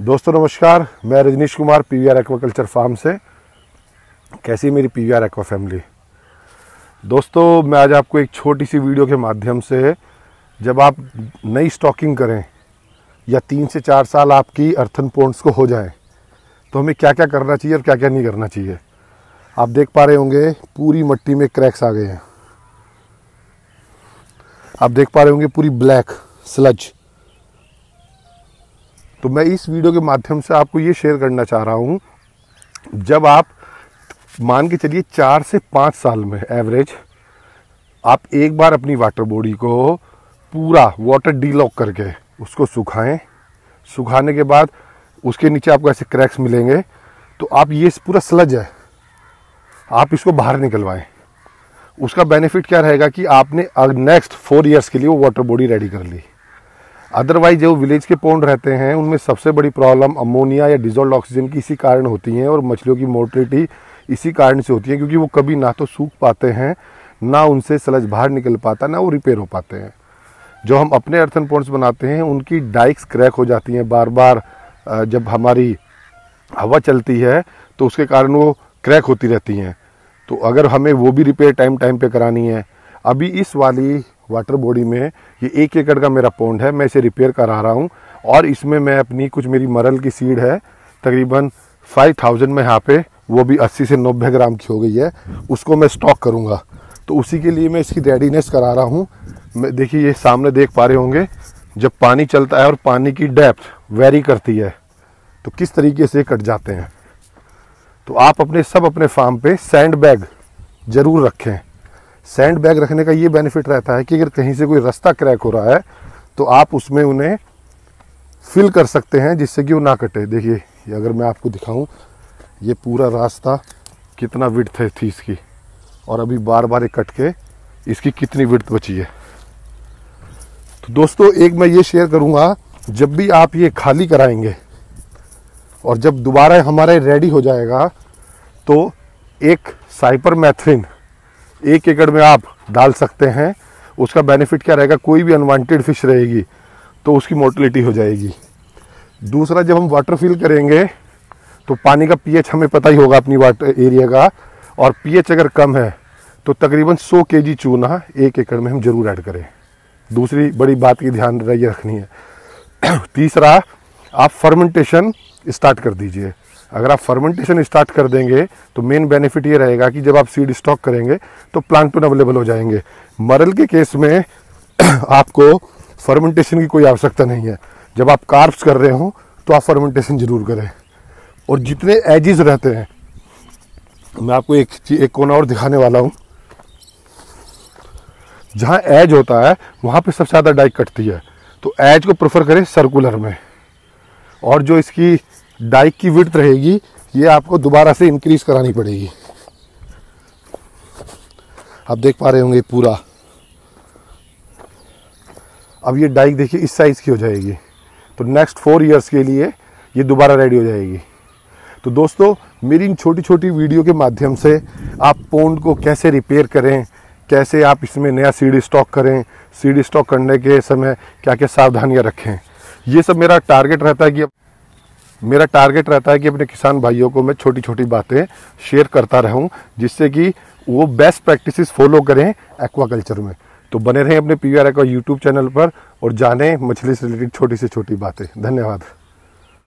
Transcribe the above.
दोस्तों नमस्कार मैं Rajnish Kumar P V R aquaculture farm से कैसी मेरी P V R aqua family दोस्तों मैं आज आपको एक छोटी सी वीडियो के माध्यम से जब आप नई स्टॉकिंग करें या तीन से चार साल आपकी अर्थन पोन्ट्स को हो जाए तो हमें क्या क्या करना चाहिए और क्या क्या नहीं करना चाहिए आप देख पा रहे होंगे पूरी मट्टी में क्रैक्स आ गए हैं आप देख पा रहे होंगे पूरी ब्लैक स्लज तो मैं इस वीडियो के माध्यम से आपको ये शेयर करना चाह रहा हूँ जब आप मान के चलिए चार से पाँच साल में एवरेज आप एक बार अपनी वाटर बॉडी को पूरा वाटर डीलॉक करके उसको सुखाएं सुखाने के बाद उसके नीचे आपको ऐसे क्रैक्स मिलेंगे तो आप ये पूरा स्लज है आप इसको बाहर निकलवाएं उसका बेनिफिट क्या रहेगा कि आपने नेक्स्ट फोर इयर्स के लिए वो वाटर बॉडी रेडी कर ली अदरवाइज जो विलेज के पौंड रहते हैं उनमें सबसे बड़ी प्रॉब्लम अमोनिया या डिजोल्ड ऑक्सीजन की इसी कारण होती है और मछलियों की मोर्टिलिटी इसी कारण से होती है क्योंकि वो कभी ना तो सूख पाते हैं ना उनसे सलज बाहर निकल पाता ना वो रिपेयर हो पाते हैं जो हम अपने अर्थन पॉइंट्स बनाते हैं उनकी डाइक्स क्रैक हो जाती हैं बार बार जब हमारी हवा चलती है तो उसके कारण वो क्रैक होती रहती हैं तो अगर हमें वो भी रिपेयर टाइम टाइम पे करानी है अभी इस वाली वाटर बॉडी में ये एक एकड़ का मेरा पौंड है मैं इसे रिपेयर करा रहा हूँ और इसमें मैं अपनी कुछ मेरी मरल की सीड है तकरीबन 5000 में यहाँ पे वो भी 80 से 90 ग्राम की हो गई है उसको मैं स्टॉक करूँगा तो उसी के लिए मैं इसकी रेडीनेस करा रहा हूँ मैं देखिए ये सामने देख पा रहे होंगे जब पानी चलता है और पानी की डेप्थ वेरी करती है तो किस तरीके से कट जाते हैं तो आप अपने सब अपने फार्म पे सैंड बैग ज़रूर रखें सैंड बैग रखने का ये बेनिफिट रहता है कि अगर कहीं से कोई रास्ता क्रैक हो रहा है तो आप उसमें उन्हें फिल कर सकते हैं जिससे कि वो ना कटे देखिए अगर मैं आपको दिखाऊं ये पूरा रास्ता कितना विड्थ है थी इसकी और अभी बार बार कट के इसकी कितनी विड्थ बची है तो दोस्तों एक मैं ये शेयर करूँगा जब भी आप ये खाली कराएंगे और जब दोबारा हमारा रेडी हो जाएगा तो एक साइपर मैथिन एक एकड़ में आप डाल सकते हैं उसका बेनिफिट क्या रहेगा कोई भी अनवांटेड फिश रहेगी तो उसकी मोटिलिटी हो जाएगी दूसरा जब हम वाटर फिल करेंगे तो पानी का पीएच हमें पता ही होगा अपनी वाटर एरिया का और पीएच अगर कम है तो तकरीबन 100 केजी चूना एक एकड़ में हम ज़रूर ऐड करें दूसरी बड़ी बात की ध्यान रखनी है तीसरा आप फर्मेंटेशन स्टार्ट कर दीजिए अगर आप फर्मेंटेशन स्टार्ट कर देंगे तो मेन बेनिफिट ये रहेगा कि जब आप सीड स्टॉक करेंगे तो प्लांटून अवेलेबल हो जाएंगे मरल के केस में आपको फर्मेंटेशन की कोई आवश्यकता नहीं है जब आप कार्ब्स कर रहे हो तो आप फर्मेंटेशन ज़रूर करें और जितने एजिज रहते हैं मैं आपको एक एक कोना और दिखाने वाला हूँ जहाँ एज होता है वहाँ पे सबसे ज़्यादा डाइक कटती है तो एज को प्रेफर करें सर्कुलर में और जो इसकी डाइक की विड्थ रहेगी ये आपको दोबारा से इंक्रीज करानी पड़ेगी आप देख पा रहे होंगे पूरा अब ये डाइक देखिए इस साइज़ की हो जाएगी तो नेक्स्ट फोर इयर्स के लिए ये दोबारा रेडी हो जाएगी तो दोस्तों मेरी इन छोटी छोटी वीडियो के माध्यम से आप पोंड को कैसे रिपेयर करें कैसे आप इसमें नया सीड स्टॉक करें सीड स्टॉक करने के समय क्या क्या सावधानियां रखें ये सब मेरा टारगेट रहता है कि मेरा टारगेट रहता है कि अपने किसान भाइयों को मैं छोटी छोटी बातें शेयर करता रहूं जिससे कि वो बेस्ट प्रैक्टिसेस फॉलो करें एक्वाकल्चर में तो बने रहें अपने P V R aqua YouTube channel पर और जानें मछली से रिलेटेड छोटी से छोटी बातें धन्यवाद